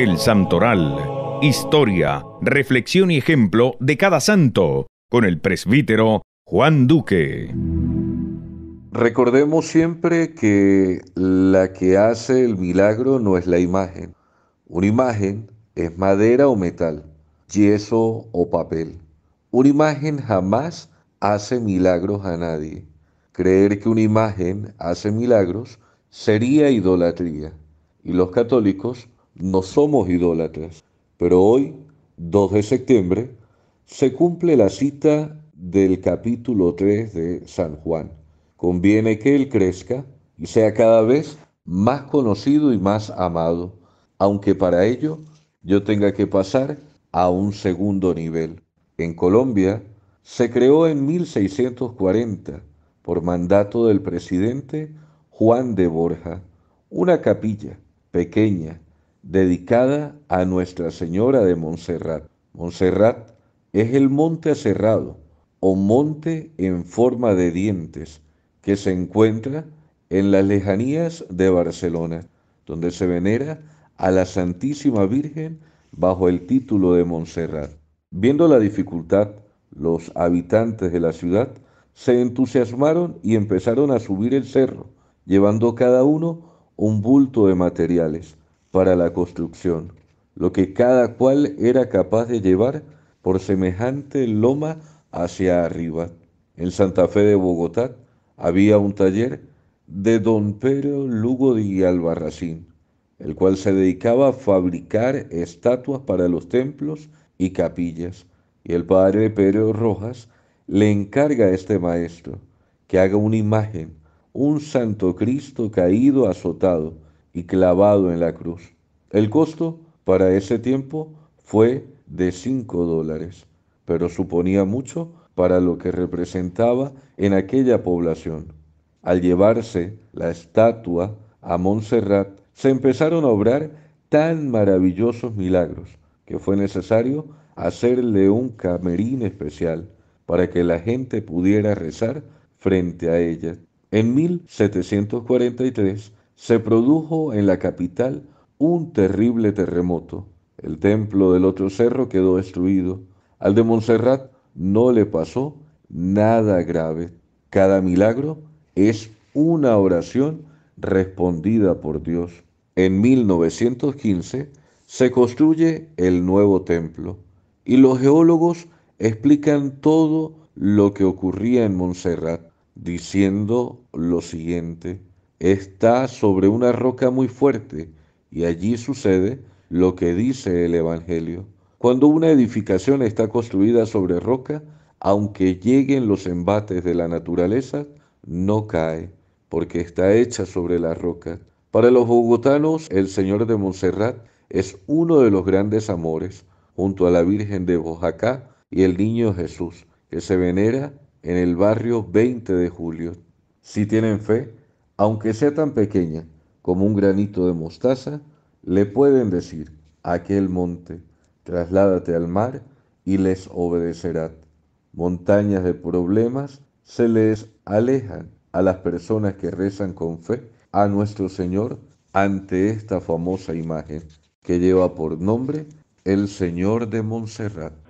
El Santoral. Historia, reflexión y ejemplo de cada santo, con el presbítero Juan Duque. Recordemos siempre que la que hace el milagro no es la imagen. Una imagen es madera o metal, yeso o papel. Una imagen jamás hace milagros a nadie. Creer que una imagen hace milagros sería idolatría. Y los católicos no somos idólatras. Pero hoy, 2 de septiembre, se cumple la cita del capítulo 3 de San Juan. Conviene que Él crezca y sea cada vez más conocido y más amado, aunque para ello yo tenga que pasar a un segundo nivel. En Colombia se creó en 1640, por mandato del presidente Juan de Borja, una capilla pequeña dedicada a Nuestra Señora de Montserrat. Montserrat es el monte aserrado o monte en forma de dientes que se encuentra en las lejanías de Barcelona, donde se venera a la Santísima Virgen bajo el título de Montserrat. Viendo la dificultad, los habitantes de la ciudad se entusiasmaron y empezaron a subir el cerro, llevando cada uno un bulto de materiales para la construcción, lo que cada cual era capaz de llevar por semejante loma hacia arriba. En Santa Fe de Bogotá había un taller de don Pedro Lugo de Albarracín, el cual se dedicaba a fabricar estatuas para los templos y capillas, y el padre Pedro Rojas le encarga a este maestro que haga una imagen, un Santo Cristo caído azotado, y clavado en la cruz. El costo para ese tiempo fue de 5 dólares, pero suponía mucho para lo que representaba en aquella población. Al llevarse la estatua a Montserrat, se empezaron a obrar tan maravillosos milagros que fue necesario hacerle un camerín especial para que la gente pudiera rezar frente a ella. En 1743, se produjo en la capital un terrible terremoto. El templo del otro cerro quedó destruido. Al de Montserrat no le pasó nada grave. Cada milagro es una oración respondida por Dios. En 1915 se construye el nuevo templo y los geólogos explican todo lo que ocurría en Montserrat diciendo lo siguiente está sobre una roca muy fuerte y allí sucede lo que dice el Evangelio. Cuando una edificación está construida sobre roca, aunque lleguen los embates de la naturaleza, no cae, porque está hecha sobre la roca. Para los bogotanos, el Señor de Montserrat es uno de los grandes amores, junto a la Virgen de Bojaca y el Niño Jesús, que se venera en el barrio 20 de julio. Si tienen fe, aunque sea tan pequeña como un granito de mostaza, le pueden decir a aquel monte, trasládate al mar y les obedecerá. Montañas de problemas se les alejan a las personas que rezan con fe a nuestro Señor ante esta famosa imagen que lleva por nombre el Señor de Montserrat.